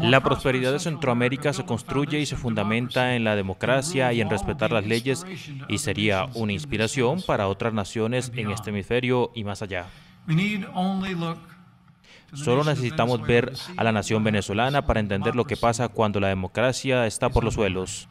La prosperidad de Centroamérica se construye y se fundamenta en la democracia y en respetar las leyes y sería una inspiración para otras naciones en este hemisferio y más allá. Solo necesitamos ver a la nación venezolana para entender lo que pasa cuando la democracia está por los suelos.